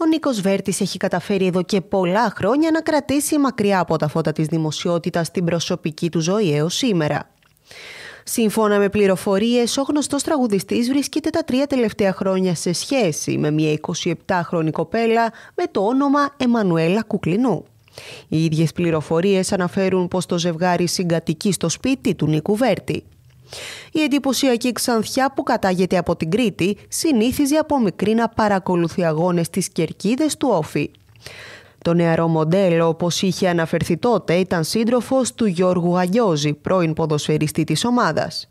Ο Νίκος Βέρτης έχει καταφέρει εδώ και πολλά χρόνια να κρατήσει μακριά από τα φώτα της δημοσιότητας την προσωπική του ζωή έως σήμερα. Σύμφωνα με πληροφορίες, ο γνωστός τραγουδιστής βρίσκεται τα τρία τελευταία χρόνια σε σχέση με μια 27χρονη κοπέλα με το όνομα Εμμανουέλα Κουκλινού. Οι ίδιες πληροφορίες αναφέρουν πως το ζευγάρι συγκατοικεί στο σπίτι του Νίκου Βέρτη. Η εντυπωσιακή ξανθιά που κατάγεται από την Κρήτη συνήθιζε από μικρή να παρακολουθεί αγώνες στις κερκίδες του Όφη. Το νεαρό μοντέλο, όπως είχε αναφερθεί τότε, ήταν σύντροφος του Γιώργου Αγιώζη, πρώην ποδοσφαιριστή της ομάδας.